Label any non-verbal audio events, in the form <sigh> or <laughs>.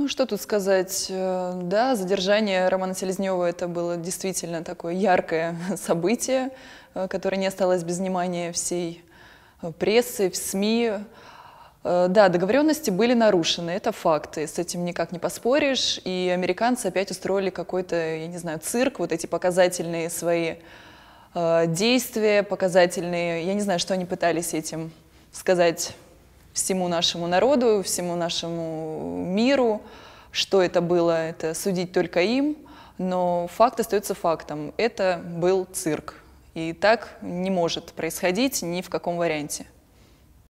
Ну, что тут сказать, э, да, задержание Романа Селезнева это было действительно такое яркое <laughs> событие, э, которое не осталось без внимания всей э, прессы, в СМИ. Да, договоренности были нарушены, это факты, с этим никак не поспоришь, и американцы опять устроили какой-то, я не знаю, цирк, вот эти показательные свои действия, показательные, я не знаю, что они пытались этим сказать всему нашему народу, всему нашему миру. Что это было, это судить только им, но факт остается фактом. Это был цирк. И так не может происходить ни в каком варианте.